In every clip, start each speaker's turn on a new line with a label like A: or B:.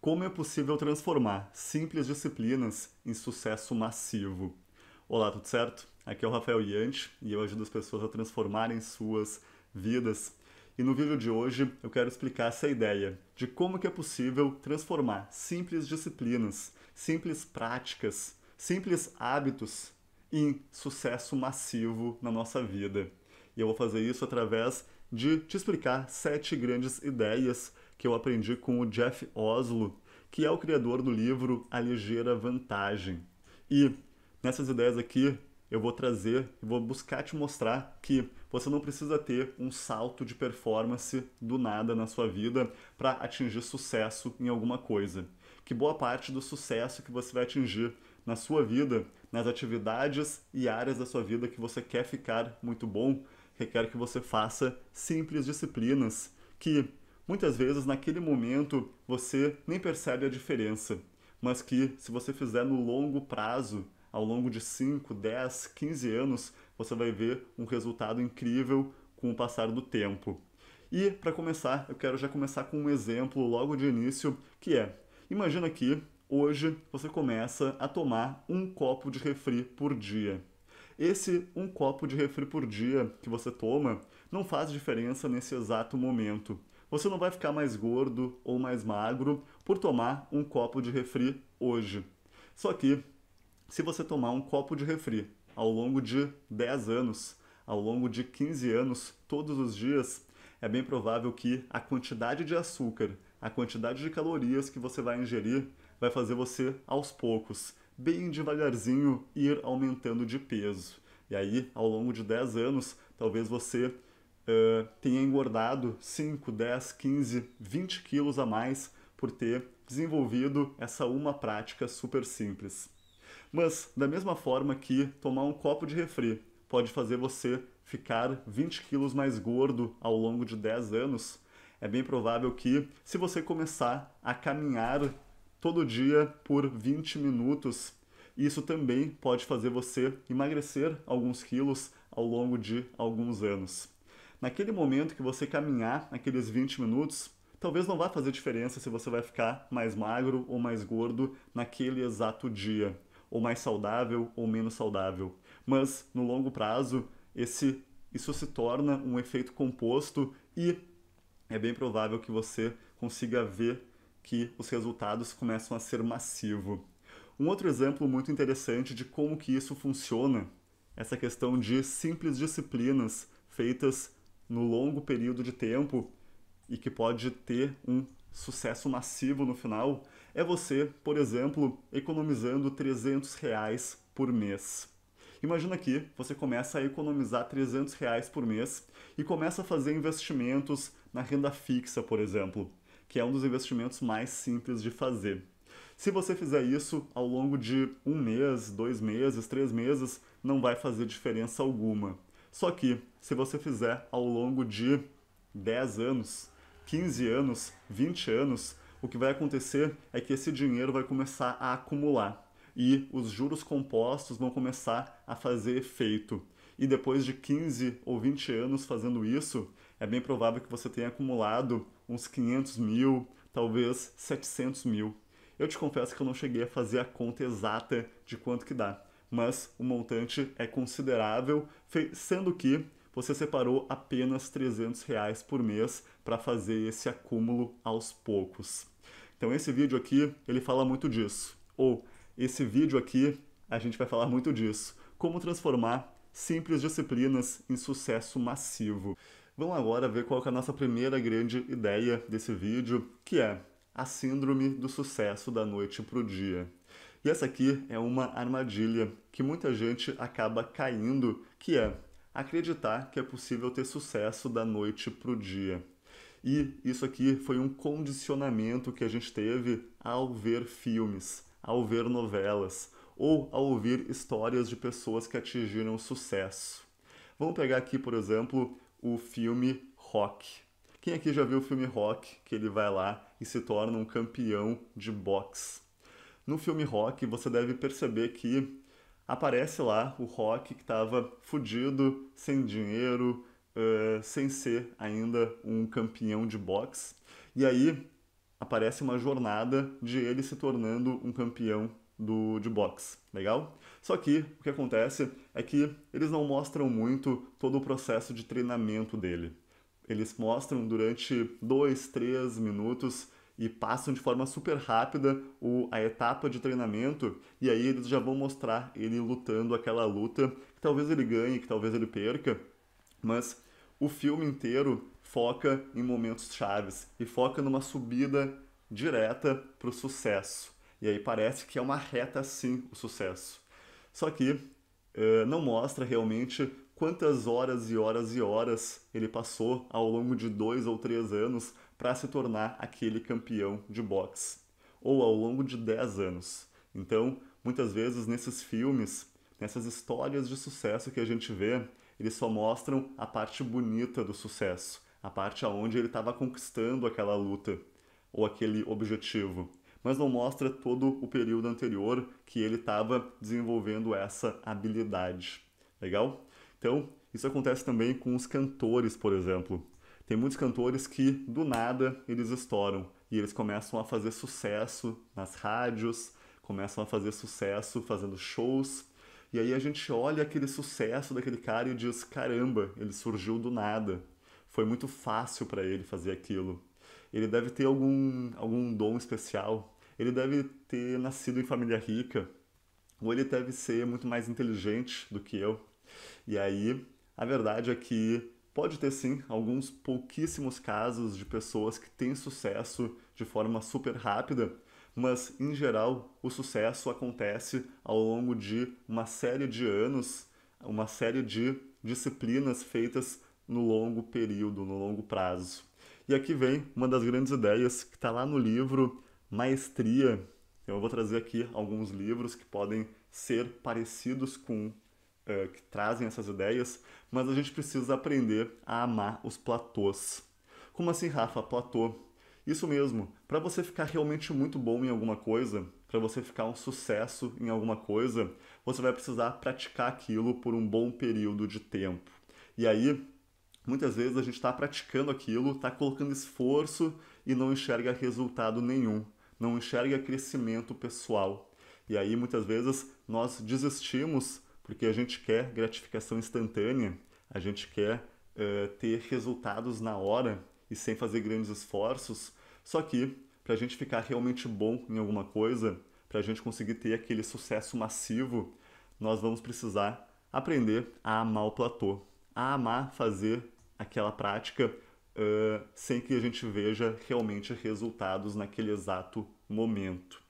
A: Como é possível transformar simples disciplinas em sucesso massivo? Olá, tudo certo? Aqui é o Rafael Yanti e eu ajudo as pessoas a transformarem suas vidas. E no vídeo de hoje eu quero explicar essa ideia de como que é possível transformar simples disciplinas, simples práticas, simples hábitos em sucesso massivo na nossa vida. E eu vou fazer isso através de te explicar sete grandes ideias que eu aprendi com o Jeff Oslo, que é o criador do livro A Ligeira Vantagem. E nessas ideias aqui eu vou trazer e vou buscar te mostrar que você não precisa ter um salto de performance do nada na sua vida para atingir sucesso em alguma coisa. Que boa parte do sucesso que você vai atingir na sua vida, nas atividades e áreas da sua vida que você quer ficar muito bom, requer que você faça simples disciplinas que Muitas vezes, naquele momento, você nem percebe a diferença, mas que, se você fizer no longo prazo, ao longo de 5, 10, 15 anos, você vai ver um resultado incrível com o passar do tempo. E, para começar, eu quero já começar com um exemplo logo de início, que é: imagina que hoje você começa a tomar um copo de refri por dia. Esse um copo de refri por dia que você toma não faz diferença nesse exato momento, você não vai ficar mais gordo ou mais magro por tomar um copo de refri hoje. Só que, se você tomar um copo de refri ao longo de 10 anos, ao longo de 15 anos, todos os dias, é bem provável que a quantidade de açúcar, a quantidade de calorias que você vai ingerir, vai fazer você, aos poucos, bem devagarzinho, ir aumentando de peso. E aí, ao longo de 10 anos, talvez você uh, tenha engordado 5, 10, 15, 20 quilos a mais por ter desenvolvido essa uma prática super simples. Mas, da mesma forma que tomar um copo de refri pode fazer você ficar 20 quilos mais gordo ao longo de 10 anos, é bem provável que, se você começar a caminhar todo dia por 20 minutos, isso também pode fazer você emagrecer alguns quilos ao longo de alguns anos naquele momento que você caminhar, aqueles 20 minutos, talvez não vá fazer diferença se você vai ficar mais magro ou mais gordo naquele exato dia, ou mais saudável ou menos saudável. Mas no longo prazo, esse isso se torna um efeito composto e é bem provável que você consiga ver que os resultados começam a ser massivo. Um outro exemplo muito interessante de como que isso funciona, essa questão de simples disciplinas feitas no longo período de tempo e que pode ter um sucesso massivo no final é você, por exemplo, economizando 300 reais por mês. Imagina que você começa a economizar 300 reais por mês e começa a fazer investimentos na renda fixa, por exemplo, que é um dos investimentos mais simples de fazer. Se você fizer isso ao longo de um mês, dois meses, três meses, não vai fazer diferença alguma. Só que se você fizer ao longo de 10 anos, 15 anos, 20 anos, o que vai acontecer é que esse dinheiro vai começar a acumular e os juros compostos vão começar a fazer efeito. E depois de 15 ou 20 anos fazendo isso, é bem provável que você tenha acumulado uns 500 mil, talvez 700 mil. Eu te confesso que eu não cheguei a fazer a conta exata de quanto que dá, mas o montante é considerável, sendo que você separou apenas 300 reais por mês para fazer esse acúmulo aos poucos. Então esse vídeo aqui, ele fala muito disso. Ou esse vídeo aqui, a gente vai falar muito disso. Como transformar simples disciplinas em sucesso massivo. Vamos agora ver qual é a nossa primeira grande ideia desse vídeo, que é a síndrome do sucesso da noite para o dia. E essa aqui é uma armadilha que muita gente acaba caindo, que é acreditar que é possível ter sucesso da noite para o dia. E isso aqui foi um condicionamento que a gente teve ao ver filmes, ao ver novelas ou ao ouvir histórias de pessoas que atingiram sucesso. Vamos pegar aqui, por exemplo, o filme Rock. Quem aqui já viu o filme Rock, que ele vai lá e se torna um campeão de boxe? No filme Rock, você deve perceber que aparece lá o Rock que estava fudido, sem dinheiro, uh, sem ser ainda um campeão de boxe. E aí aparece uma jornada de ele se tornando um campeão do, de boxe, legal? Só que o que acontece é que eles não mostram muito todo o processo de treinamento dele. Eles mostram durante dois, três minutos e passam de forma super rápida o, a etapa de treinamento e aí eles já vão mostrar ele lutando aquela luta que talvez ele ganhe, que talvez ele perca, mas o filme inteiro foca em momentos chaves e foca numa subida direta para o sucesso. E aí parece que é uma reta sim o sucesso. Só que uh, não mostra realmente quantas horas e horas e horas ele passou ao longo de dois ou três anos para se tornar aquele campeão de boxe, ou ao longo de 10 anos. Então, muitas vezes nesses filmes, nessas histórias de sucesso que a gente vê, eles só mostram a parte bonita do sucesso, a parte aonde ele estava conquistando aquela luta ou aquele objetivo, mas não mostra todo o período anterior que ele estava desenvolvendo essa habilidade. Legal? Então, isso acontece também com os cantores, por exemplo. Tem muitos cantores que do nada eles estouram e eles começam a fazer sucesso nas rádios, começam a fazer sucesso fazendo shows. E aí a gente olha aquele sucesso daquele cara e diz: caramba, ele surgiu do nada. Foi muito fácil para ele fazer aquilo. Ele deve ter algum, algum dom especial. Ele deve ter nascido em família rica. Ou ele deve ser muito mais inteligente do que eu. E aí, a verdade é que Pode ter sim alguns pouquíssimos casos de pessoas que têm sucesso de forma super rápida, mas em geral o sucesso acontece ao longo de uma série de anos, uma série de disciplinas feitas no longo período, no longo prazo. E aqui vem uma das grandes ideias que está lá no livro Maestria. Eu vou trazer aqui alguns livros que podem ser parecidos com uh, que trazem essas ideias, mas a gente precisa aprender a amar os platôs. Como assim, Rafa? Platô. Isso mesmo, para você ficar realmente muito bom em alguma coisa, para você ficar um sucesso em alguma coisa, você vai precisar praticar aquilo por um bom período de tempo. E aí, muitas vezes a gente está praticando aquilo, está colocando esforço e não enxerga resultado nenhum, não enxerga crescimento pessoal. E aí, muitas vezes, nós desistimos porque a gente quer gratificação instantânea, a gente quer uh, ter resultados na hora e sem fazer grandes esforços. Só que para a gente ficar realmente bom em alguma coisa, para a gente conseguir ter aquele sucesso massivo, nós vamos precisar aprender a amar o platô, a amar fazer aquela prática uh, sem que a gente veja realmente resultados naquele exato momento.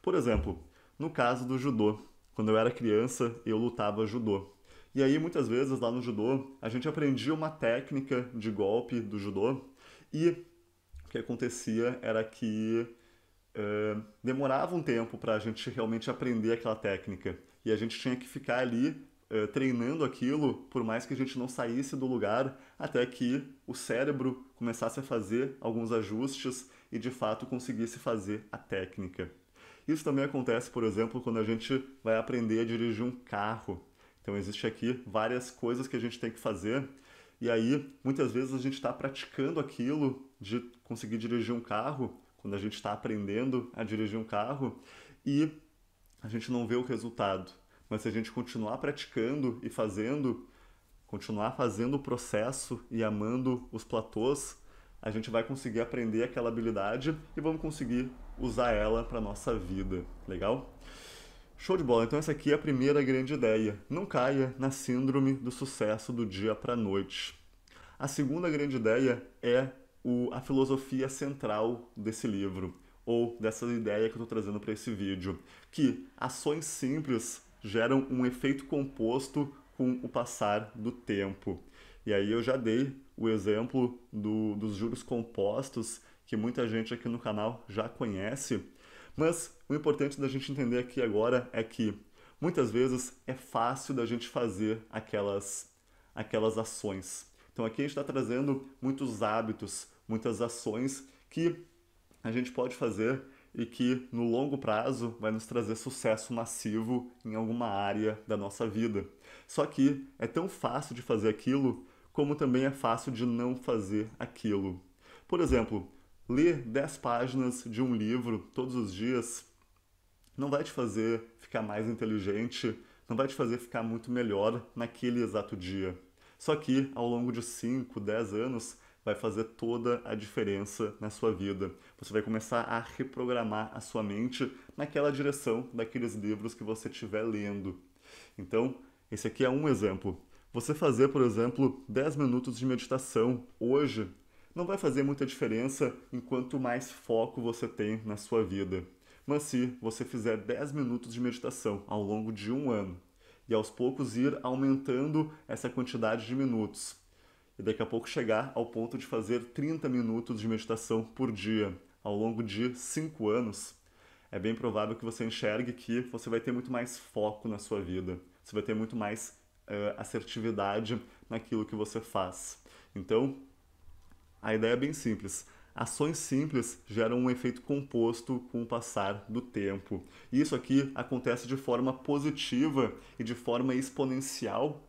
A: Por exemplo, no caso do judô, quando eu era criança, eu lutava judô. E aí, muitas vezes, lá no judô, a gente aprendia uma técnica de golpe do judô e o que acontecia era que eh, demorava um tempo para a gente realmente aprender aquela técnica. E a gente tinha que ficar ali eh, treinando aquilo, por mais que a gente não saísse do lugar, até que o cérebro começasse a fazer alguns ajustes e de fato conseguisse fazer a técnica. Isso também acontece, por exemplo, quando a gente vai aprender a dirigir um carro. Então existe aqui várias coisas que a gente tem que fazer. E aí, muitas vezes a gente está praticando aquilo de conseguir dirigir um carro, quando a gente está aprendendo a dirigir um carro, e a gente não vê o resultado. Mas se a gente continuar praticando e fazendo, continuar fazendo o processo e amando os platôs, a gente vai conseguir aprender aquela habilidade e vamos conseguir usar ela para nossa vida. Legal? Show de bola. Então essa aqui é a primeira grande ideia. Não caia na síndrome do sucesso do dia para a noite. A segunda grande ideia é o, a filosofia central desse livro ou dessa ideia que eu estou trazendo para esse vídeo, que ações simples geram um efeito composto com o passar do tempo. E aí eu já dei o exemplo do, dos juros compostos que muita gente aqui no canal já conhece. Mas o importante da gente entender aqui agora é que muitas vezes é fácil da gente fazer aquelas, aquelas ações. Então aqui a gente está trazendo muitos hábitos, muitas ações que a gente pode fazer e que no longo prazo vai nos trazer sucesso massivo em alguma área da nossa vida. Só que é tão fácil de fazer aquilo como também é fácil de não fazer aquilo. Por exemplo, Ler 10 páginas de um livro todos os dias não vai te fazer ficar mais inteligente, não vai te fazer ficar muito melhor naquele exato dia. Só que ao longo de 5, 10 anos vai fazer toda a diferença na sua vida. Você vai começar a reprogramar a sua mente naquela direção daqueles livros que você estiver lendo. Então, esse aqui é um exemplo. Você fazer, por exemplo, 10 minutos de meditação hoje não vai fazer muita diferença enquanto mais foco você tem na sua vida. Mas se você fizer 10 minutos de meditação ao longo de um ano e aos poucos ir aumentando essa quantidade de minutos, e daqui a pouco chegar ao ponto de fazer 30 minutos de meditação por dia ao longo de 5 anos, é bem provável que você enxergue que você vai ter muito mais foco na sua vida, você vai ter muito mais uh, assertividade naquilo que você faz. Então, a ideia é bem simples. Ações simples geram um efeito composto com o passar do tempo. Isso aqui acontece de forma positiva e de forma exponencial,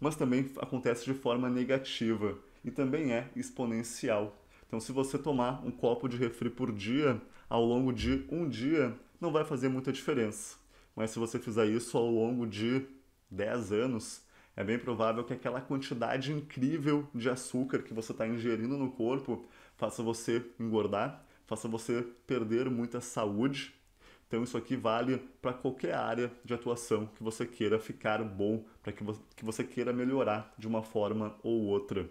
A: mas também acontece de forma negativa e também é exponencial. Então, se você tomar um copo de refri por dia, ao longo de um dia, não vai fazer muita diferença. Mas se você fizer isso ao longo de 10 anos, é bem provável que aquela quantidade incrível de açúcar que você está ingerindo no corpo faça você engordar, faça você perder muita saúde. Então isso aqui vale para qualquer área de atuação que você queira ficar bom, para que, que você queira melhorar de uma forma ou outra.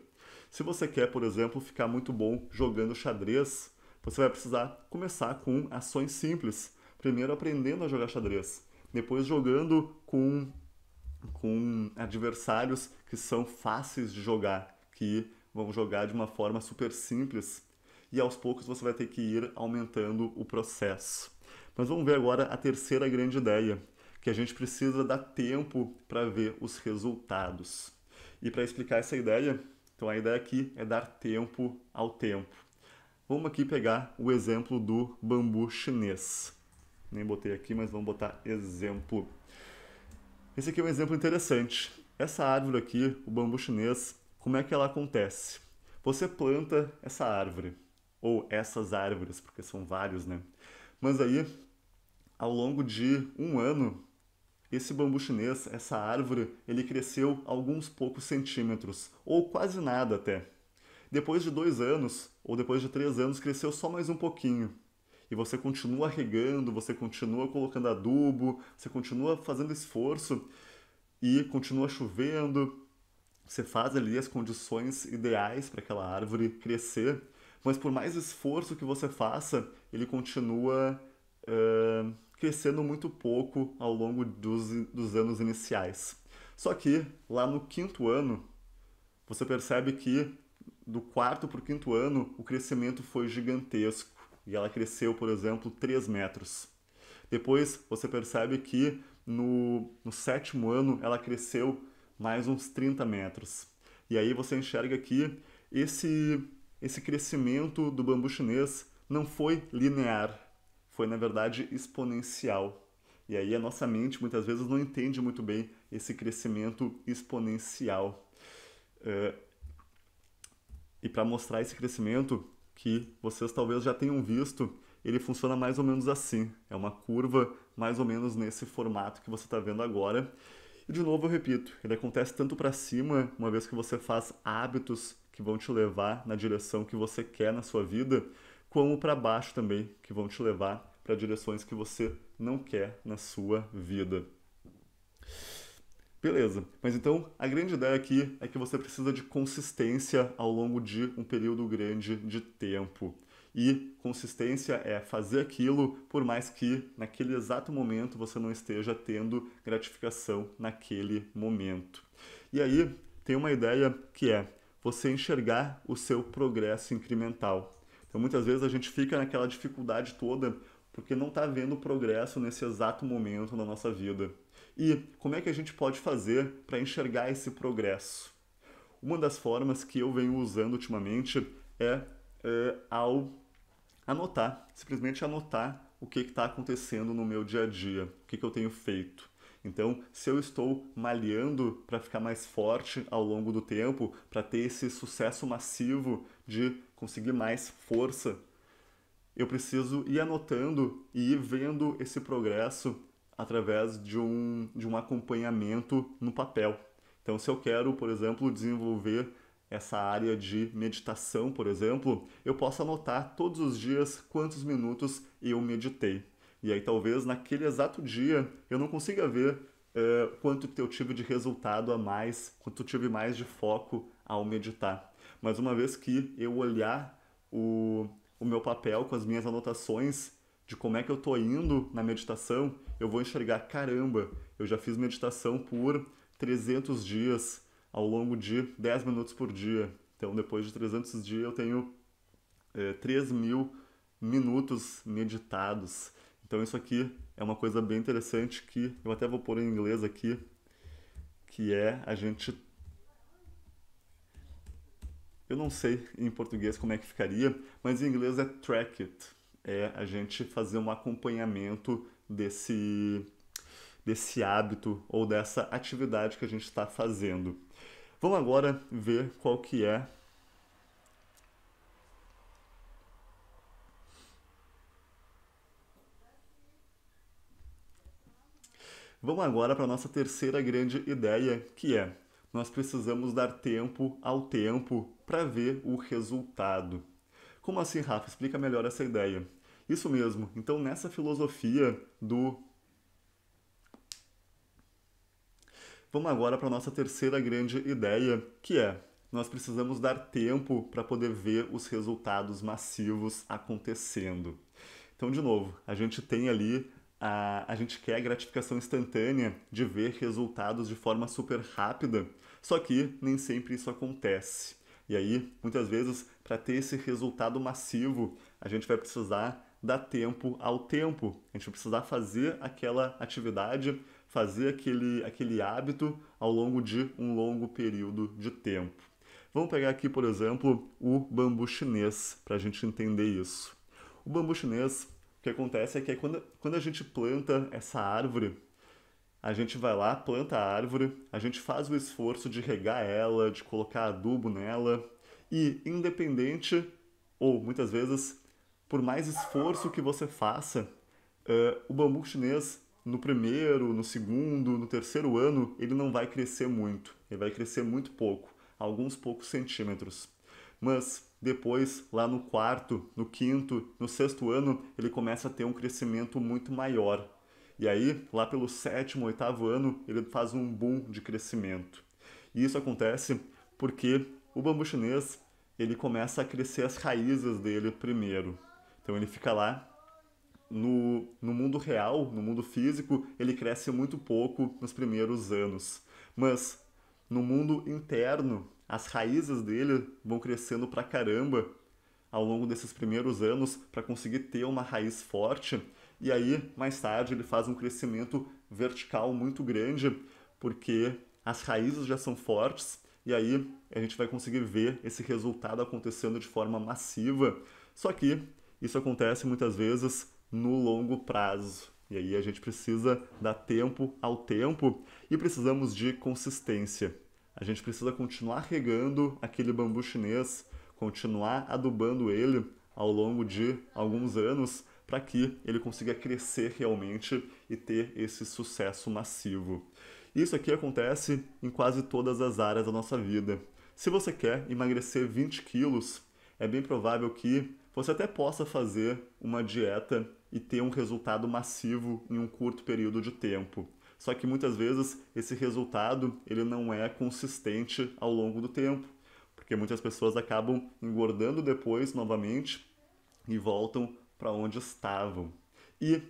A: Se você quer, por exemplo, ficar muito bom jogando xadrez, você vai precisar começar com ações simples. Primeiro aprendendo a jogar xadrez, depois jogando com com adversários que são fáceis de jogar, que vão jogar de uma forma super simples e aos poucos você vai ter que ir aumentando o processo. Mas vamos ver agora a terceira grande ideia, que a gente precisa dar tempo para ver os resultados. E para explicar essa ideia, então a ideia aqui é dar tempo ao tempo. Vamos aqui pegar o exemplo do bambu chinês. Nem botei aqui, mas vamos botar exemplo. Esse aqui é um exemplo interessante. Essa árvore aqui, o bambu chinês, como é que ela acontece? Você planta essa árvore, ou essas árvores, porque são vários, né? Mas aí, ao longo de um ano, esse bambu chinês, essa árvore, ele cresceu alguns poucos centímetros, ou quase nada até. Depois de dois anos, ou depois de três anos, cresceu só mais um pouquinho e você continua regando, você continua colocando adubo, você continua fazendo esforço e continua chovendo. Você faz ali as condições ideais para aquela árvore crescer, mas por mais esforço que você faça, ele continua uh, crescendo muito pouco ao longo dos, dos anos iniciais. Só que lá no quinto ano, você percebe que do quarto para o quinto ano o crescimento foi gigantesco e ela cresceu, por exemplo, 3 metros. Depois você percebe que no, no sétimo ano ela cresceu mais uns 30 metros. E aí você enxerga que esse, esse crescimento do bambu chinês não foi linear, foi na verdade exponencial. E aí a nossa mente muitas vezes não entende muito bem esse crescimento exponencial. Eh, e para mostrar esse crescimento, que vocês talvez já tenham visto, ele funciona mais ou menos assim. É uma curva mais ou menos nesse formato que você está vendo agora. E de novo eu repito, ele acontece tanto para cima, uma vez que você faz hábitos que vão te levar na direção que você quer na sua vida, como para baixo também, que vão te levar para direções que você não quer na sua vida. Beleza, mas então a grande ideia aqui é que você precisa de consistência ao longo de um período grande de tempo. E consistência é fazer aquilo por mais que naquele exato momento você não esteja tendo gratificação naquele momento. E aí tem uma ideia que é você enxergar o seu progresso incremental. Então muitas vezes a gente fica naquela dificuldade toda porque não está vendo progresso nesse exato momento na nossa vida. E como é que a gente pode fazer para enxergar esse progresso? Uma das formas que eu venho usando ultimamente é, é ao anotar, simplesmente anotar o que está acontecendo no meu dia a dia, o que, que eu tenho feito. Então, se eu estou malhando para ficar mais forte ao longo do tempo, para ter esse sucesso massivo de conseguir mais força, eu preciso ir anotando e ir vendo esse progresso através de um, de um acompanhamento no papel. Então, se eu quero, por exemplo, desenvolver essa área de meditação, por exemplo, eu posso anotar todos os dias quantos minutos eu meditei. E aí, talvez naquele exato dia eu não consiga ver eh, quanto eu tive de resultado a mais, quanto eu tive mais de foco ao meditar. Mas uma vez que eu olhar o, o meu papel com as minhas anotações de como é que eu tô indo na meditação, eu vou enxergar, caramba, eu já fiz meditação por 300 dias ao longo de 10 minutos por dia. Então, depois de 300 dias, eu tenho é, eh, 3 mil minutos meditados. Então, isso aqui é uma coisa bem interessante que eu até vou pôr em inglês aqui, que é a gente. Eu não sei em português como é que ficaria, mas em inglês é track it é a gente fazer um acompanhamento desse, desse hábito ou dessa atividade que a gente está fazendo. Vamos agora ver qual que é Vamos agora para a nossa terceira grande ideia, que é nós precisamos dar tempo ao tempo para ver o resultado. Como assim, Rafa? Explica melhor essa ideia. Isso mesmo. Então, nessa filosofia do. Vamos agora para a nossa terceira grande ideia, que é nós precisamos dar tempo para poder ver os resultados massivos acontecendo. Então, de novo, a gente tem ali a, a gente quer a gratificação instantânea de ver resultados de forma super rápida, só que nem sempre isso acontece. E aí, muitas vezes, para ter esse resultado massivo, a gente vai precisar dar tempo ao tempo. A gente vai precisar fazer aquela atividade, fazer aquele, aquele hábito ao longo de um longo período de tempo. Vamos pegar aqui, por exemplo, o bambu chinês, para a gente entender isso. O bambu chinês, o que acontece é que é quando, quando a gente planta essa árvore, a gente vai lá, planta a árvore, a gente faz o esforço de regar ela, de colocar adubo nela e, independente ou muitas vezes, por mais esforço que você faça, uh, o bambu chinês no primeiro, no segundo, no terceiro ano, ele não vai crescer muito, ele vai crescer muito pouco, alguns poucos centímetros. Mas depois, lá no quarto, no quinto, no sexto ano, ele começa a ter um crescimento muito maior, e aí, lá pelo sétimo, oitavo ano, ele faz um boom de crescimento. E isso acontece porque o bambu chinês ele começa a crescer as raízes dele primeiro. Então ele fica lá no, no mundo real, no mundo físico, ele cresce muito pouco nos primeiros anos. Mas no mundo interno, as raízes dele vão crescendo pra caramba ao longo desses primeiros anos para conseguir ter uma raiz forte e aí mais tarde ele faz um crescimento vertical muito grande, porque as raízes já são fortes e aí a gente vai conseguir ver esse resultado acontecendo de forma massiva. Só que isso acontece muitas vezes no longo prazo. E aí a gente precisa dar tempo ao tempo e precisamos de consistência. A gente precisa continuar regando aquele bambu chinês, continuar adubando ele ao longo de alguns anos para que ele consiga crescer realmente e ter esse sucesso massivo. Isso aqui acontece em quase todas as áreas da nossa vida. Se você quer emagrecer 20 quilos, é bem provável que você até possa fazer uma dieta e ter um resultado massivo em um curto período de tempo. Só que muitas vezes esse resultado ele não é consistente ao longo do tempo, porque muitas pessoas acabam engordando depois novamente e voltam para onde estavam. E uh,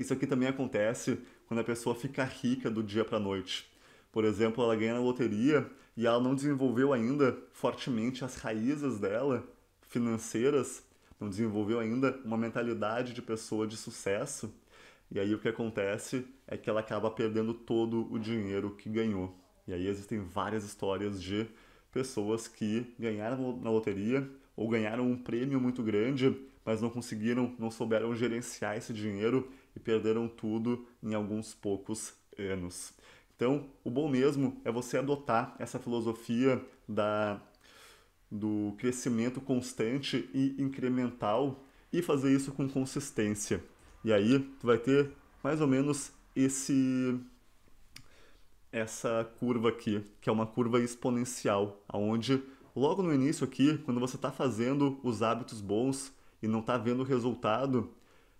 A: isso aqui também acontece quando a pessoa fica rica do dia para a noite. Por exemplo, ela ganha na loteria e ela não desenvolveu ainda fortemente as raízes dela financeiras, não desenvolveu ainda uma mentalidade de pessoa de sucesso. E aí o que acontece é que ela acaba perdendo todo o dinheiro que ganhou. E aí existem várias histórias de pessoas que ganharam na loteria ou ganharam um prêmio muito grande mas não conseguiram, não souberam gerenciar esse dinheiro e perderam tudo em alguns poucos anos. Então, o bom mesmo é você adotar essa filosofia da, do crescimento constante e incremental e fazer isso com consistência. E aí, tu vai ter mais ou menos esse essa curva aqui, que é uma curva exponencial, aonde logo no início aqui, quando você está fazendo os hábitos bons, e não está vendo o resultado,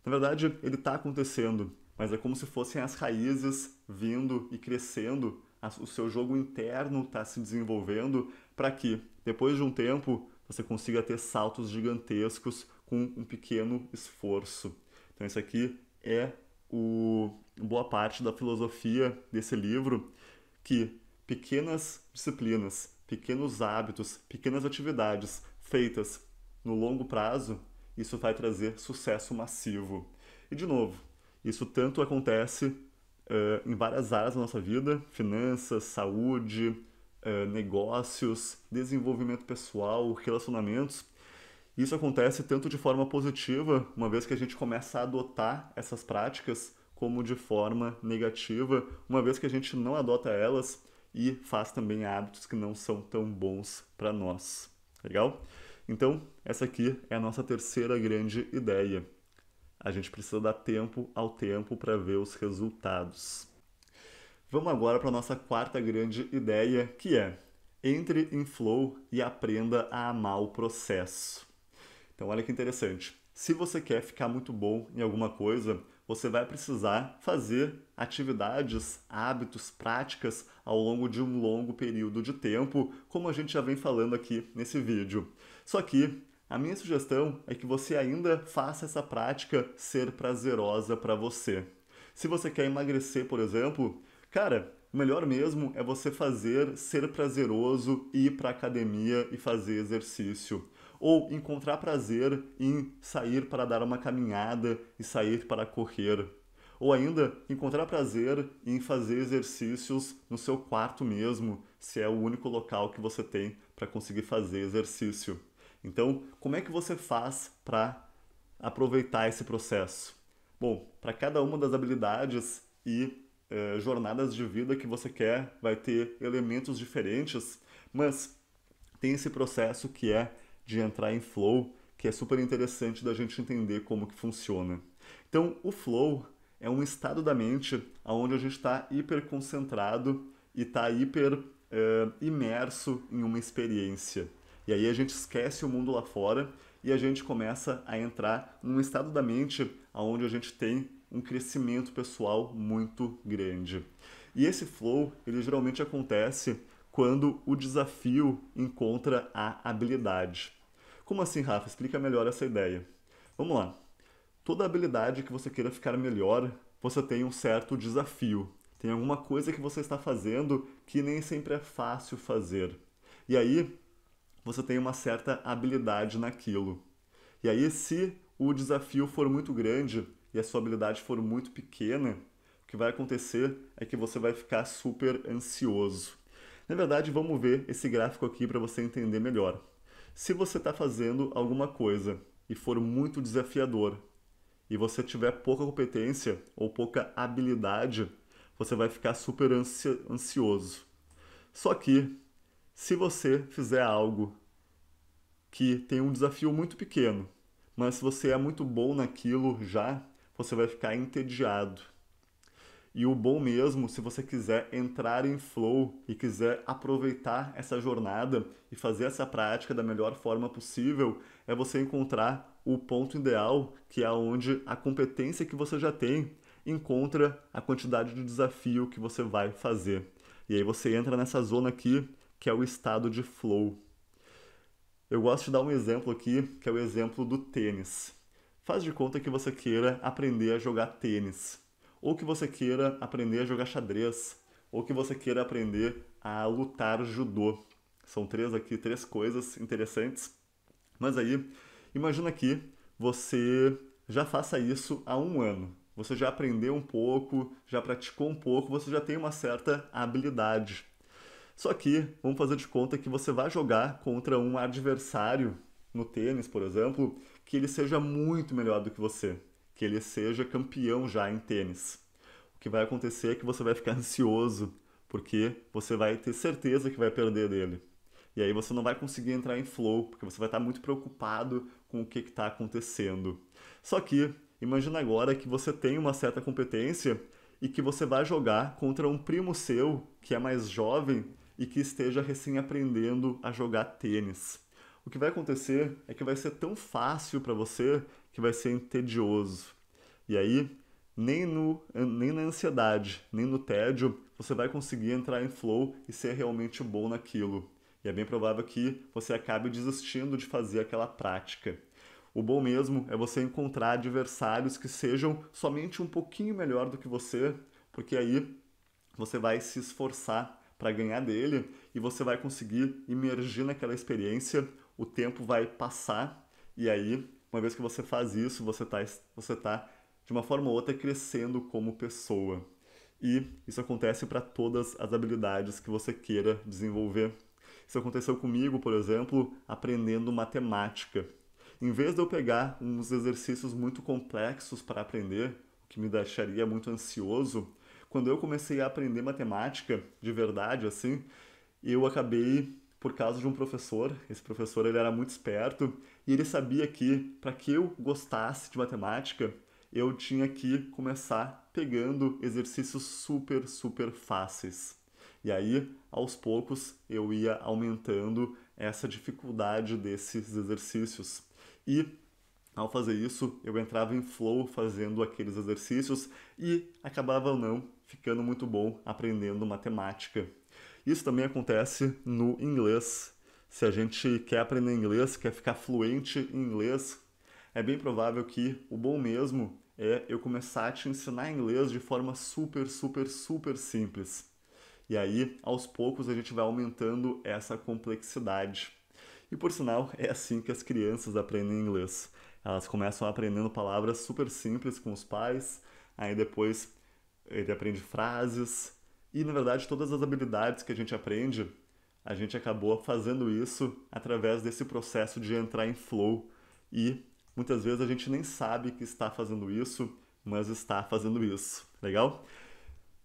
A: na verdade ele está acontecendo, mas é como se fossem as raízes vindo e crescendo, o seu jogo interno está se desenvolvendo para que, depois de um tempo, você consiga ter saltos gigantescos com um pequeno esforço. Então, isso aqui é o, boa parte da filosofia desse livro, que pequenas disciplinas, pequenos hábitos, pequenas atividades feitas no longo prazo isso vai trazer sucesso massivo. E de novo, isso tanto acontece uh, em várias áreas da nossa vida: finanças, saúde, uh, negócios, desenvolvimento pessoal, relacionamentos. Isso acontece tanto de forma positiva, uma vez que a gente começa a adotar essas práticas, como de forma negativa, uma vez que a gente não adota elas e faz também hábitos que não são tão bons para nós. Legal? Então, essa aqui é a nossa terceira grande ideia. A gente precisa dar tempo ao tempo para ver os resultados. Vamos agora para a nossa quarta grande ideia, que é entre em flow e aprenda a amar o processo. Então, olha que interessante. Se você quer ficar muito bom em alguma coisa, você vai precisar fazer atividades, hábitos, práticas ao longo de um longo período de tempo, como a gente já vem falando aqui nesse vídeo. Só que a minha sugestão é que você ainda faça essa prática ser prazerosa para você. Se você quer emagrecer, por exemplo, cara, o melhor mesmo é você fazer ser prazeroso, ir para academia e fazer exercício ou encontrar prazer em sair para dar uma caminhada e sair para correr. Ou ainda encontrar prazer em fazer exercícios no seu quarto mesmo, se é o único local que você tem para conseguir fazer exercício. Então, como é que você faz para aproveitar esse processo? Bom, para cada uma das habilidades e eh, jornadas de vida que você quer, vai ter elementos diferentes, mas tem esse processo que é de entrar em flow, que é super interessante da gente entender como que funciona. Então, o flow é um estado da mente onde a gente está tá hiper concentrado eh, e está hiper imerso em uma experiência. E aí a gente esquece o mundo lá fora e a gente começa a entrar num estado da mente onde a gente tem um crescimento pessoal muito grande. E esse flow, ele geralmente acontece quando o desafio encontra a habilidade. Como assim, Rafa? Explica melhor essa ideia. Vamos lá. Toda habilidade que você queira ficar melhor, você tem um certo desafio. Tem alguma coisa que você está fazendo que nem sempre é fácil fazer. E aí, você tem uma certa habilidade naquilo. E aí, se o desafio for muito grande e a sua habilidade for muito pequena, o que vai acontecer é que você vai ficar super ansioso. Na verdade, vamos ver esse gráfico aqui para você entender melhor. Se você está fazendo alguma coisa e for muito desafiador e você tiver pouca competência ou pouca habilidade, você vai ficar super ansioso. Só que, se você fizer algo que tem um desafio muito pequeno, mas se você é muito bom naquilo já, você vai ficar entediado. E o bom mesmo, se você quiser entrar em flow e quiser aproveitar essa jornada e fazer essa prática da melhor forma possível, é você encontrar o ponto ideal, que é onde a competência que você já tem encontra a quantidade de desafio que você vai fazer. E aí você entra nessa zona aqui, que é o estado de flow. Eu gosto de dar um exemplo aqui, que é o exemplo do tênis. Faz de conta que você queira aprender a jogar tênis, ou que você queira aprender a jogar xadrez, ou que você queira aprender a lutar judô. São três aqui, três coisas interessantes. Mas aí, imagina que você já faça isso há um ano. Você já aprendeu um pouco, já praticou um pouco, você já tem uma certa habilidade. Só que vamos fazer de conta que você vai jogar contra um adversário no tênis, por exemplo, que ele seja muito melhor do que você, que ele seja campeão já em tênis. O que vai acontecer é que você vai ficar ansioso, porque você vai ter certeza que vai perder dele. E aí você não vai conseguir entrar em flow, porque você vai estar muito preocupado com o que está acontecendo. Só que, imagina agora que você tem uma certa competência e que você vai jogar contra um primo seu que é mais jovem e que esteja recém aprendendo a jogar tênis. O que vai acontecer é que vai ser tão fácil para você que vai ser tedioso. E aí, nem, no, nem na ansiedade, nem no tédio, você vai conseguir entrar em flow e ser realmente bom naquilo. E é bem provável que você acabe desistindo de fazer aquela prática. O bom mesmo é você encontrar adversários que sejam somente um pouquinho melhor do que você, porque aí você vai se esforçar para ganhar dele e você vai conseguir imergir naquela experiência, o tempo vai passar e aí, uma vez que você faz isso, você está você tá de uma forma ou outra crescendo como pessoa. E isso acontece para todas as habilidades que você queira desenvolver. Isso aconteceu comigo, por exemplo, aprendendo matemática. Em vez de eu pegar uns exercícios muito complexos para aprender, o que me deixaria muito ansioso, quando eu comecei a aprender matemática de verdade, assim, eu acabei por causa de um professor. Esse professor ele era muito esperto e ele sabia que para que eu gostasse de matemática, eu tinha que começar pegando exercícios super, super fáceis. E aí, aos poucos, eu ia aumentando essa dificuldade desses exercícios. E ao fazer isso, eu entrava em flow fazendo aqueles exercícios e acabava não ficando muito bom aprendendo matemática. Isso também acontece no inglês. Se a gente quer aprender inglês, quer ficar fluente em inglês, é bem provável que o bom mesmo é eu começar a te ensinar inglês de forma super, super, super simples. E aí, aos poucos, a gente vai aumentando essa complexidade. E por sinal, é assim que as crianças aprendem inglês. Elas começam aprendendo palavras super simples com os pais, aí depois ele aprende frases. E na verdade, todas as habilidades que a gente aprende, a gente acabou fazendo isso através desse processo de entrar em flow. E muitas vezes a gente nem sabe que está fazendo isso, mas está fazendo isso. Legal?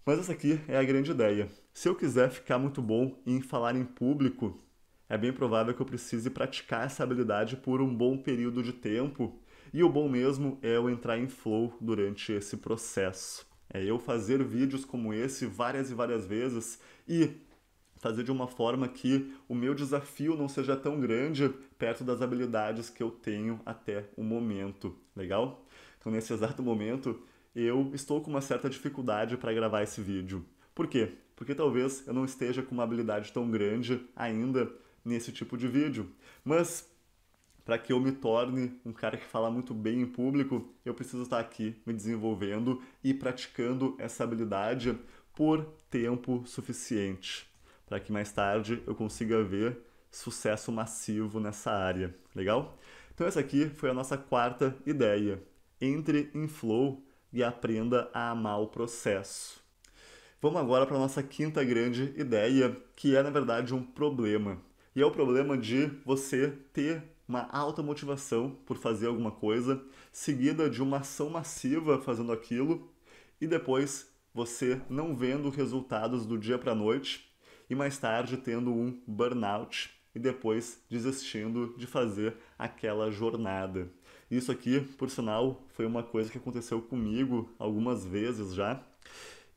A: Mas essa aqui é a grande ideia. Se eu quiser ficar muito bom em falar em público, é bem provável que eu precise praticar essa habilidade por um bom período de tempo. E o bom mesmo é eu entrar em flow durante esse processo. É eu fazer vídeos como esse várias e várias vezes e fazer de uma forma que o meu desafio não seja tão grande perto das habilidades que eu tenho até o momento. Legal? Então, nesse exato momento, eu estou com uma certa dificuldade para gravar esse vídeo. Por quê? Porque talvez eu não esteja com uma habilidade tão grande ainda nesse tipo de vídeo. Mas para que eu me torne um cara que fala muito bem em público, eu preciso estar aqui me desenvolvendo e praticando essa habilidade por tempo suficiente, para que mais tarde eu consiga ver sucesso massivo nessa área. Legal? Então essa aqui foi a nossa quarta ideia. Entre em flow e aprenda a amar o processo. Vamos agora para a nossa quinta grande ideia, que é na verdade um problema. E é o problema de você ter uma alta motivação por fazer alguma coisa, seguida de uma ação massiva fazendo aquilo e depois você não vendo resultados do dia para noite e mais tarde tendo um burnout e depois desistindo de fazer aquela jornada. Isso aqui, por sinal, foi uma coisa que aconteceu comigo algumas vezes já.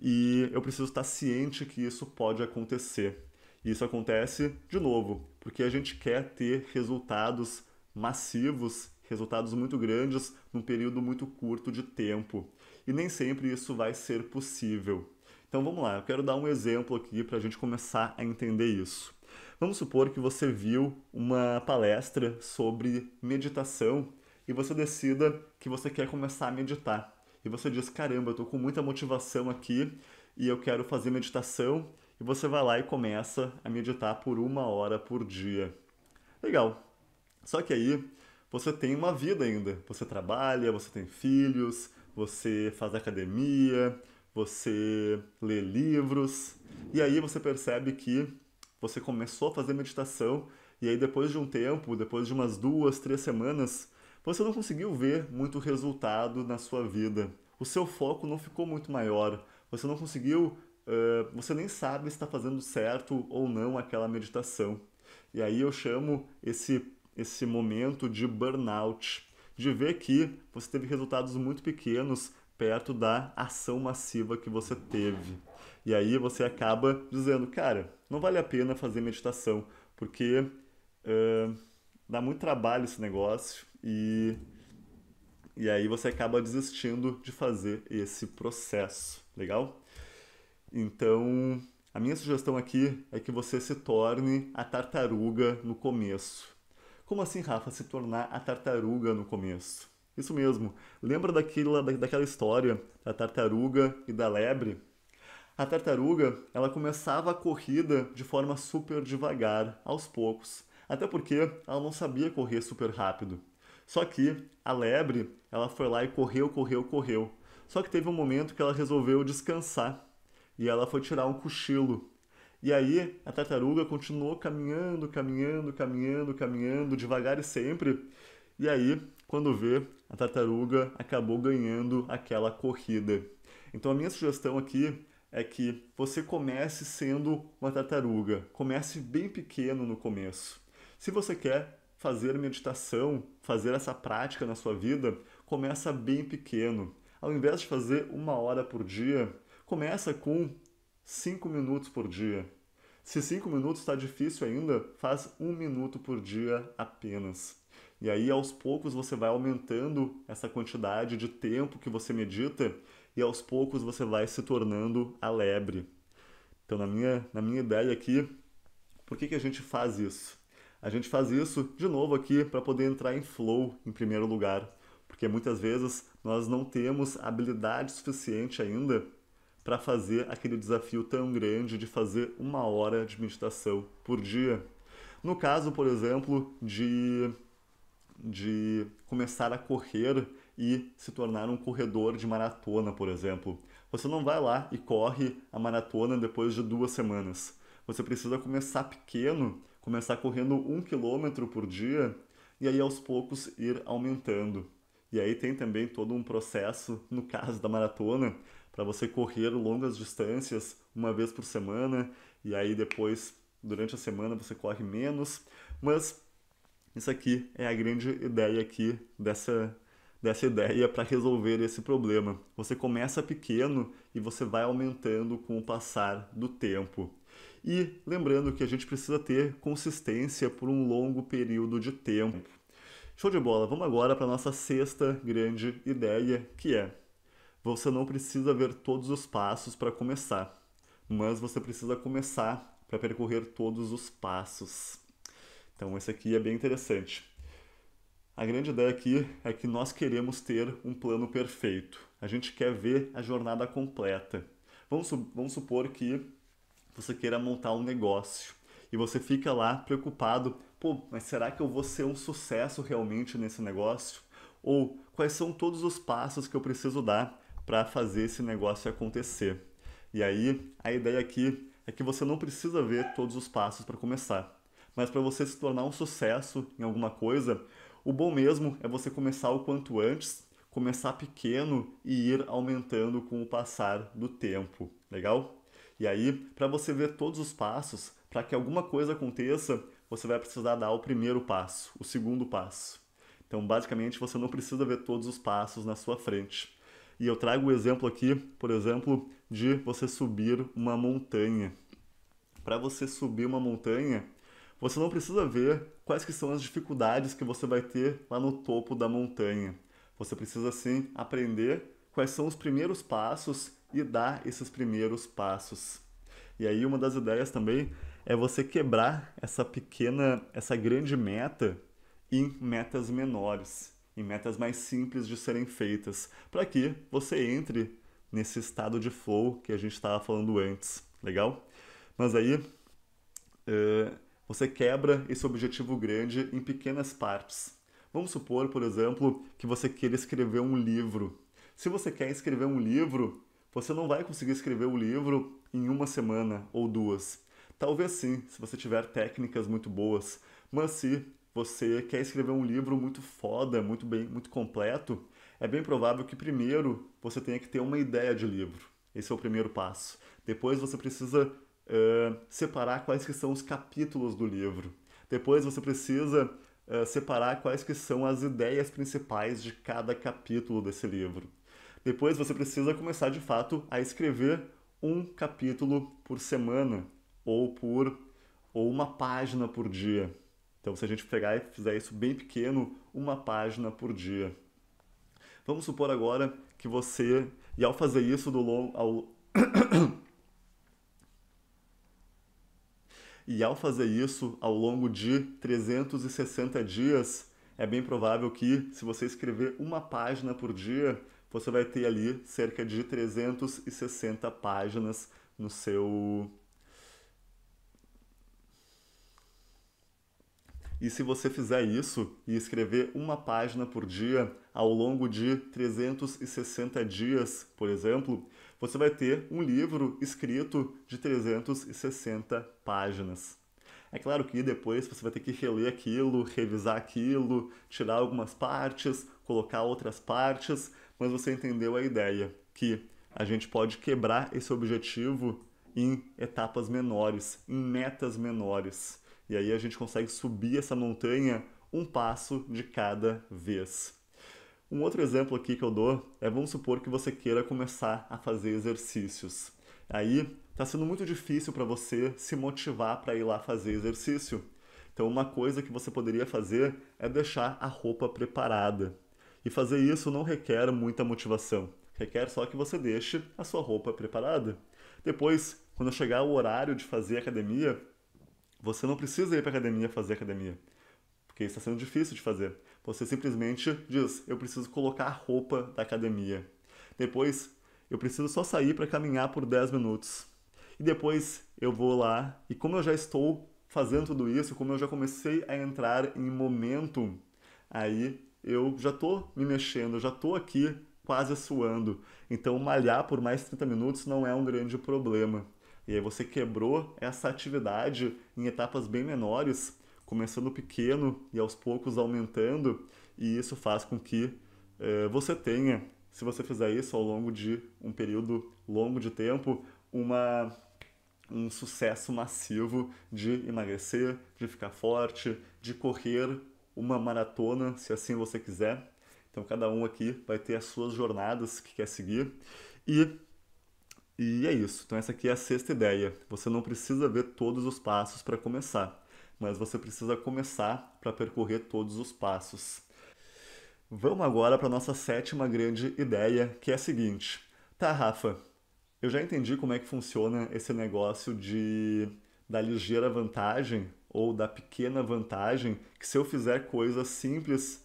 A: E eu preciso estar ciente que isso pode acontecer. Isso acontece de novo, porque a gente quer ter resultados massivos, resultados muito grandes num período muito curto de tempo. E nem sempre isso vai ser possível. Então vamos lá, eu quero dar um exemplo aqui para a gente começar a entender isso. Vamos supor que você viu uma palestra sobre meditação e você decida que você quer começar a meditar. E você diz: caramba, eu estou com muita motivação aqui e eu quero fazer meditação e você vai lá e começa a meditar por uma hora por dia. Legal. Só que aí você tem uma vida ainda. Você trabalha, você tem filhos, você faz academia, você lê livros. E aí você percebe que você começou a fazer meditação e aí depois de um tempo, depois de umas duas, três semanas, você não conseguiu ver muito resultado na sua vida. O seu foco não ficou muito maior. Você não conseguiu ah, você nem sabe se está fazendo certo ou não aquela meditação. E aí eu chamo esse, esse momento de burnout, de ver que você teve resultados muito pequenos perto da ação massiva que você teve. E aí você acaba dizendo, cara, não vale a pena fazer meditação, porque uh, dá muito trabalho esse negócio e, e aí você acaba desistindo de fazer esse processo. Legal? Então, a minha sugestão aqui é que você se torne a tartaruga no começo. Como assim, Rafa, se tornar a tartaruga no começo? Isso mesmo. Lembra daquela, daquela história da tartaruga e da lebre? A tartaruga, ela começava a corrida de forma super devagar, aos poucos, até porque ela não sabia correr super rápido. Só que a lebre, ela foi lá e correu, correu, correu. Só que teve um momento que ela resolveu descansar e ela foi tirar um cochilo. E aí a tartaruga continuou caminhando, caminhando, caminhando, caminhando, devagar e sempre. E aí, quando vê, a tartaruga acabou ganhando aquela corrida. Então a minha sugestão aqui é que você comece sendo uma tartaruga. Comece bem pequeno no começo. Se você quer fazer meditação, fazer essa prática na sua vida, começa bem pequeno. Ao invés de fazer uma hora por dia, Começa com 5 minutos por dia. Se 5 minutos está difícil ainda, faz 1 um minuto por dia apenas. E aí, aos poucos, você vai aumentando essa quantidade de tempo que você medita e aos poucos você vai se tornando a lebre. Então, na minha, na minha ideia aqui, por que, que a gente faz isso? A gente faz isso de novo aqui para poder entrar em flow em primeiro lugar, porque muitas vezes nós não temos habilidade suficiente ainda para fazer aquele desafio tão grande de fazer uma hora de meditação por dia. No caso, por exemplo, de, de começar a correr e se tornar um corredor de maratona, por exemplo. Você não vai lá e corre a maratona depois de duas semanas. Você precisa começar pequeno, começar correndo um quilômetro por dia e aí aos poucos ir aumentando. E aí tem também todo um processo, no caso da maratona, para você correr longas distâncias uma vez por semana e aí depois durante a semana você corre menos, mas isso aqui é a grande ideia aqui dessa dessa ideia para resolver esse problema. Você começa pequeno e você vai aumentando com o passar do tempo. E lembrando que a gente precisa ter consistência por um longo período de tempo. Show de bola, vamos agora para a nossa sexta grande ideia, que é você não precisa ver todos os passos para começar, mas você precisa começar para percorrer todos os passos. Então, esse aqui é bem interessante. A grande ideia aqui é que nós queremos ter um plano perfeito. A gente quer ver a jornada completa. Vamos, vamos supor que você queira montar um negócio e você fica lá preocupado: pô, mas será que eu vou ser um sucesso realmente nesse negócio? Ou quais são todos os passos que eu preciso dar para fazer esse negócio acontecer. E aí, a ideia aqui é que você não precisa ver todos os passos para começar, mas para você se tornar um sucesso em alguma coisa, o bom mesmo é você começar o quanto antes, começar pequeno e ir aumentando com o passar do tempo, legal? E aí, para você ver todos os passos, para que alguma coisa aconteça, você vai precisar dar o primeiro passo, o segundo passo. Então, basicamente, você não precisa ver todos os passos na sua frente. E eu trago o exemplo aqui, por exemplo, de você subir uma montanha. Para você subir uma montanha, você não precisa ver quais que são as dificuldades que você vai ter lá no topo da montanha. Você precisa sim aprender quais são os primeiros passos e dar esses primeiros passos. E aí uma das ideias também é você quebrar essa pequena, essa grande meta em metas menores em metas mais simples de serem feitas, para que você entre nesse estado de flow que a gente estava falando antes, legal? Mas aí uh, você quebra esse objetivo grande em pequenas partes. Vamos supor, por exemplo, que você queira escrever um livro. Se você quer escrever um livro, você não vai conseguir escrever o um livro em uma semana ou duas. Talvez sim, se você tiver técnicas muito boas, mas se você quer escrever um livro muito foda, muito bem, muito completo, é bem provável que primeiro você tenha que ter uma ideia de livro. Esse é o primeiro passo. Depois você precisa uh, separar quais que são os capítulos do livro. Depois você precisa uh, separar quais que são as ideias principais de cada capítulo desse livro. Depois você precisa começar de fato a escrever um capítulo por semana ou por ou uma página por dia. Então, se a gente pegar e fizer isso bem pequeno, uma página por dia. Vamos supor agora que você, e ao fazer isso do longo, ao... e ao fazer isso ao longo de 360 dias, é bem provável que, se você escrever uma página por dia, você vai ter ali cerca de 360 páginas no seu E se você fizer isso e escrever uma página por dia ao longo de 360 dias, por exemplo, você vai ter um livro escrito de 360 páginas. É claro que depois você vai ter que reler aquilo, revisar aquilo, tirar algumas partes, colocar outras partes, mas você entendeu a ideia que a gente pode quebrar esse objetivo em etapas menores, em metas menores. E aí a gente consegue subir essa montanha um passo de cada vez. Um outro exemplo aqui que eu dou é vamos supor que você queira começar a fazer exercícios. Aí está sendo muito difícil para você se motivar para ir lá fazer exercício. Então uma coisa que você poderia fazer é deixar a roupa preparada. E fazer isso não requer muita motivação. Requer só que você deixe a sua roupa preparada. Depois, quando chegar o horário de fazer academia, você não precisa ir para academia fazer academia, porque está sendo difícil de fazer. Você simplesmente diz: eu preciso colocar a roupa da academia. Depois, eu preciso só sair para caminhar por 10 minutos. E depois eu vou lá e como eu já estou fazendo tudo isso, como eu já comecei a entrar em momento, aí eu já tô me mexendo, eu já tô aqui quase suando. Então malhar por mais 30 minutos não é um grande problema. E aí você quebrou essa atividade em etapas bem menores, começando pequeno e aos poucos aumentando, e isso faz com que eh, você tenha, se você fizer isso ao longo de um período longo de tempo, uma um sucesso massivo de emagrecer, de ficar forte, de correr uma maratona, se assim você quiser. Então cada um aqui vai ter as suas jornadas que quer seguir e e é isso. Então essa aqui é a sexta ideia. Você não precisa ver todos os passos para começar, mas você precisa começar para percorrer todos os passos. Vamos agora para nossa sétima grande ideia, que é a seguinte. Tá, Rafa, eu já entendi como é que funciona esse negócio de da ligeira vantagem ou da pequena vantagem, que se eu fizer coisas simples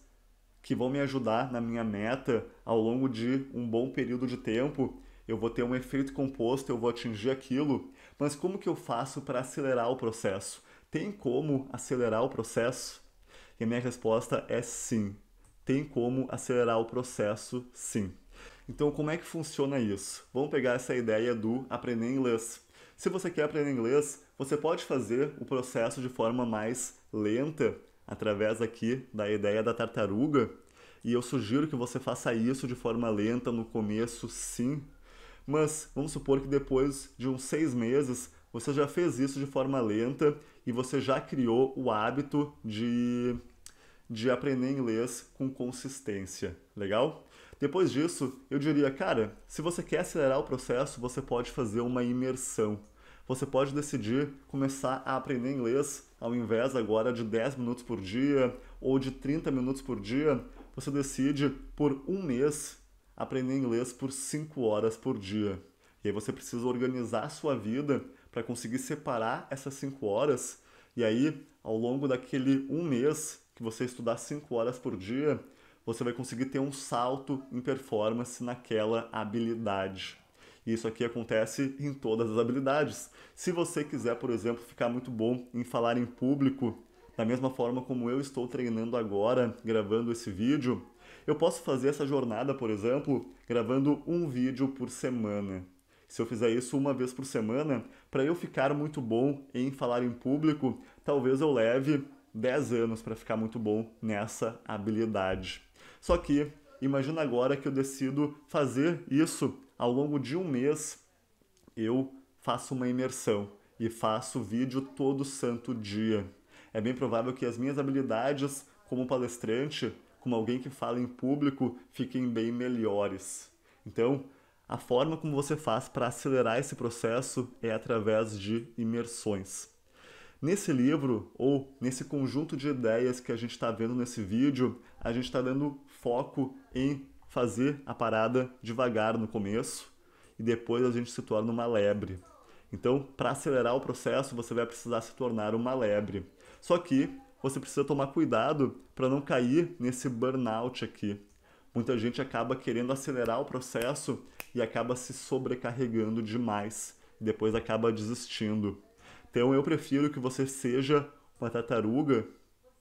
A: que vão me ajudar na minha meta ao longo de um bom período de tempo, eu vou ter um efeito composto, eu vou atingir aquilo, mas como que eu faço para acelerar o processo? Tem como acelerar o processo? E a minha resposta é sim. Tem como acelerar o processo, sim. Então, como é que funciona isso? Vamos pegar essa ideia do aprender inglês. Se você quer aprender inglês, você pode fazer o processo de forma mais lenta, através aqui da ideia da tartaruga. E eu sugiro que você faça isso de forma lenta no começo, sim, mas vamos supor que depois de uns seis meses você já fez isso de forma lenta e você já criou o hábito de, de aprender inglês com consistência, legal? Depois disso, eu diria, cara, se você quer acelerar o processo, você pode fazer uma imersão. Você pode decidir começar a aprender inglês ao invés agora de 10 minutos por dia ou de 30 minutos por dia. Você decide por um mês aprender inglês por 5 horas por dia. E aí você precisa organizar a sua vida para conseguir separar essas 5 horas. E aí, ao longo daquele um mês que você estudar 5 horas por dia, você vai conseguir ter um salto em performance naquela habilidade. E isso aqui acontece em todas as habilidades. Se você quiser, por exemplo, ficar muito bom em falar em público, da mesma forma como eu estou treinando agora, gravando esse vídeo, eu posso fazer essa jornada, por exemplo, gravando um vídeo por semana. Se eu fizer isso uma vez por semana, para eu ficar muito bom em falar em público, talvez eu leve 10 anos para ficar muito bom nessa habilidade. Só que imagina agora que eu decido fazer isso ao longo de um mês, eu faço uma imersão e faço vídeo todo santo dia. É bem provável que as minhas habilidades como palestrante como alguém que fala em público, fiquem bem melhores. Então, a forma como você faz para acelerar esse processo é através de imersões. Nesse livro, ou nesse conjunto de ideias que a gente está vendo nesse vídeo, a gente está dando foco em fazer a parada devagar no começo e depois a gente se torna uma lebre. Então, para acelerar o processo, você vai precisar se tornar uma lebre. Só que você precisa tomar cuidado para não cair nesse burnout aqui. Muita gente acaba querendo acelerar o processo e acaba se sobrecarregando demais, depois acaba desistindo. Então eu prefiro que você seja uma tartaruga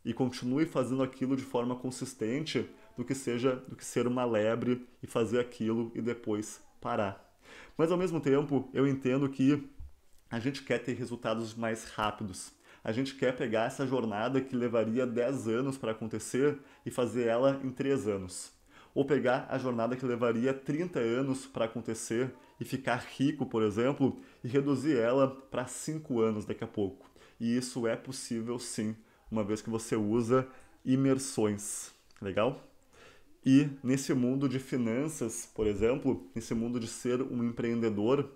A: e continue fazendo aquilo de forma consistente do que seja do que ser uma lebre e fazer aquilo e depois parar. Mas ao mesmo tempo, eu entendo que a gente quer ter resultados mais rápidos a gente quer pegar essa jornada que levaria 10 anos para acontecer e fazer ela em 3 anos. Ou pegar a jornada que levaria 30 anos para acontecer e ficar rico, por exemplo, e reduzir ela para 5 anos daqui a pouco. E isso é possível sim, uma vez que você usa imersões. Legal? E nesse mundo de finanças, por exemplo, nesse mundo de ser um empreendedor,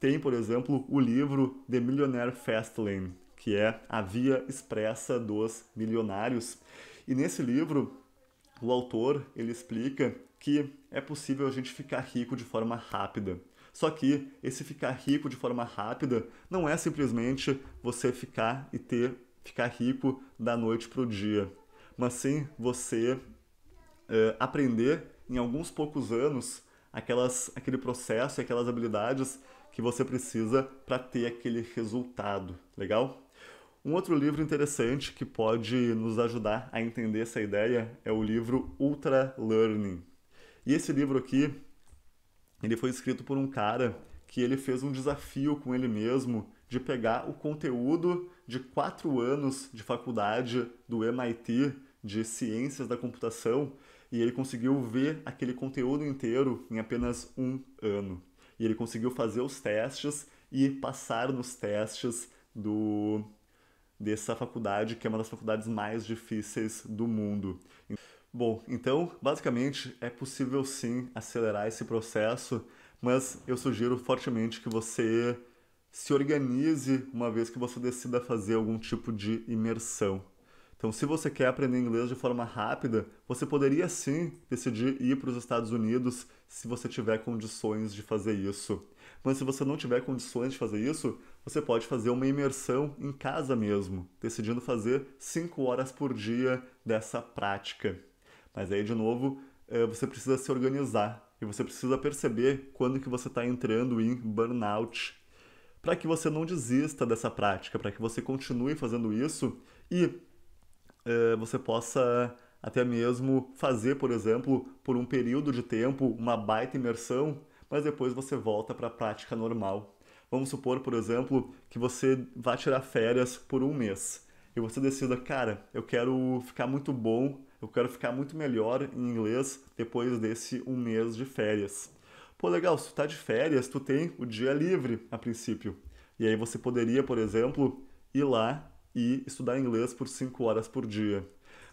A: tem, por exemplo, o livro The Millionaire Fastlane, que é A Via Expressa dos Milionários. E nesse livro, o autor ele explica que é possível a gente ficar rico de forma rápida. Só que esse ficar rico de forma rápida não é simplesmente você ficar e ter ficar rico da noite para o dia, mas sim você eh, aprender em alguns poucos anos aquelas, aquele processo e aquelas habilidades que você precisa para ter aquele resultado. Legal? Um outro livro interessante que pode nos ajudar a entender essa ideia é o livro Ultra Learning. E esse livro aqui, ele foi escrito por um cara que ele fez um desafio com ele mesmo de pegar o conteúdo de quatro anos de faculdade do MIT de Ciências da Computação e ele conseguiu ver aquele conteúdo inteiro em apenas um ano. E ele conseguiu fazer os testes e passar nos testes do dessa faculdade, que é uma das faculdades mais difíceis do mundo. Bom, então, basicamente, é possível sim acelerar esse processo, mas eu sugiro fortemente que você se organize uma vez que você decida fazer algum tipo de imersão. Então, se você quer aprender inglês de forma rápida, você poderia sim decidir ir para os Estados Unidos se você tiver condições de fazer isso. Mas se você não tiver condições de fazer isso, você pode fazer uma imersão em casa mesmo, decidindo fazer 5 horas por dia dessa prática. Mas aí, de novo, eh, você precisa se organizar e você precisa perceber quando que você está entrando em burnout, para que você não desista dessa prática, para que você continue fazendo isso e eh, você possa até mesmo fazer, por exemplo, por um período de tempo, uma baita imersão, mas depois você volta para a prática normal. Vamos supor, por exemplo, que você vá tirar férias por um mês e você decida, cara, eu quero ficar muito bom, eu quero ficar muito melhor em inglês depois desse um mês de férias. Pô, legal, se tu tá de férias, tu tem o dia livre a princípio. E aí você poderia, por exemplo, ir lá e estudar inglês por 5 horas por dia.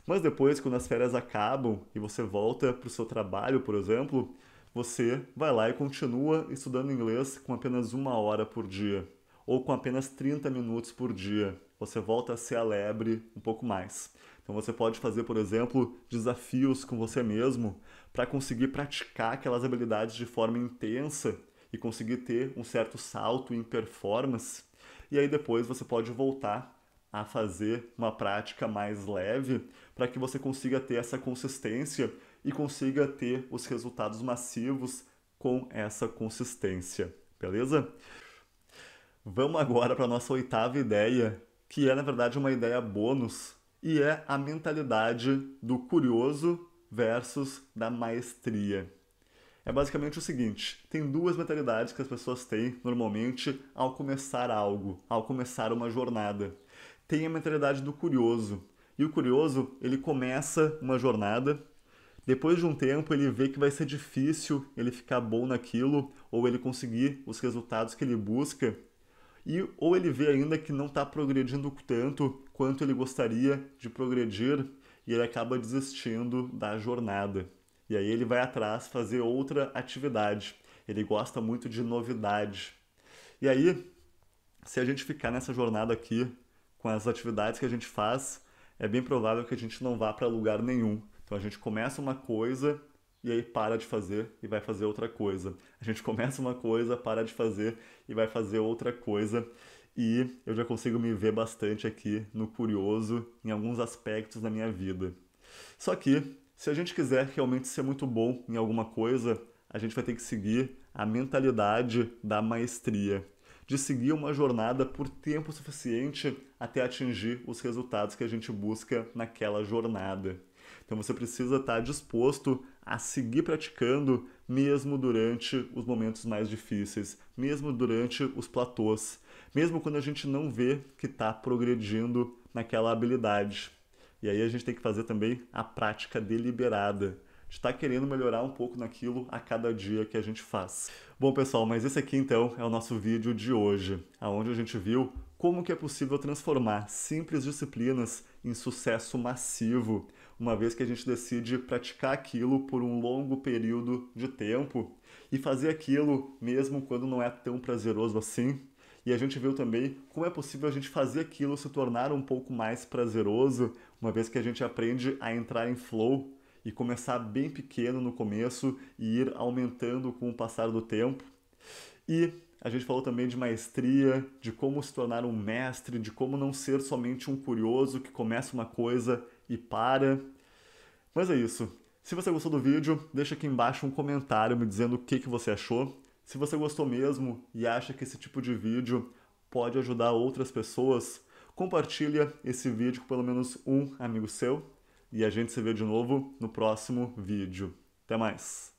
A: Mas depois, quando as férias acabam e você volta para o seu trabalho, por exemplo, você vai lá e continua estudando inglês com apenas uma hora por dia, ou com apenas 30 minutos por dia. Você volta a ser a lebre um pouco mais. Então você pode fazer, por exemplo, desafios com você mesmo para conseguir praticar aquelas habilidades de forma intensa e conseguir ter um certo salto em performance. E aí depois você pode voltar a fazer uma prática mais leve para que você consiga ter essa consistência e consiga ter os resultados massivos com essa consistência, beleza? Vamos agora para a nossa oitava ideia, que é na verdade uma ideia bônus e é a mentalidade do curioso versus da maestria. É basicamente o seguinte: tem duas mentalidades que as pessoas têm normalmente ao começar algo, ao começar uma jornada tem a mentalidade do curioso. E o curioso, ele começa uma jornada, depois de um tempo ele vê que vai ser difícil ele ficar bom naquilo ou ele conseguir os resultados que ele busca. E, ou ele vê ainda que não está progredindo tanto quanto ele gostaria de progredir e ele acaba desistindo da jornada. E aí ele vai atrás fazer outra atividade. Ele gosta muito de novidade. E aí, se a gente ficar nessa jornada aqui com as atividades que a gente faz, é bem provável que a gente não vá para lugar nenhum. Então a gente começa uma coisa e aí para de fazer e vai fazer outra coisa. A gente começa uma coisa, para de fazer e vai fazer outra coisa. E eu já consigo me ver bastante aqui no curioso em alguns aspectos da minha vida. Só que, se a gente quiser realmente ser muito bom em alguma coisa, a gente vai ter que seguir a mentalidade da maestria de seguir uma jornada por tempo suficiente até atingir os resultados que a gente busca naquela jornada. Então você precisa estar disposto a seguir praticando mesmo durante os momentos mais difíceis, mesmo durante os platôs, mesmo quando a gente não vê que está progredindo naquela habilidade. E aí a gente tem que fazer também a prática deliberada está querendo melhorar um pouco naquilo a cada dia que a gente faz. Bom, pessoal, mas esse aqui então é o nosso vídeo de hoje, aonde a gente viu como que é possível transformar simples disciplinas em sucesso massivo, uma vez que a gente decide praticar aquilo por um longo período de tempo e fazer aquilo mesmo quando não é tão prazeroso assim. E a gente viu também como é possível a gente fazer aquilo se tornar um pouco mais prazeroso, uma vez que a gente aprende a entrar em flow, e começar bem pequeno no começo e ir aumentando com o passar do tempo. E a gente falou também de maestria, de como se tornar um mestre, de como não ser somente um curioso que começa uma coisa e para. Mas é isso. Se você gostou do vídeo, deixa aqui embaixo um comentário me dizendo o que, que você achou. Se você gostou mesmo e acha que esse tipo de vídeo pode ajudar outras pessoas, compartilha esse vídeo com pelo menos um amigo seu e a gente se vê de novo no próximo vídeo. Até mais!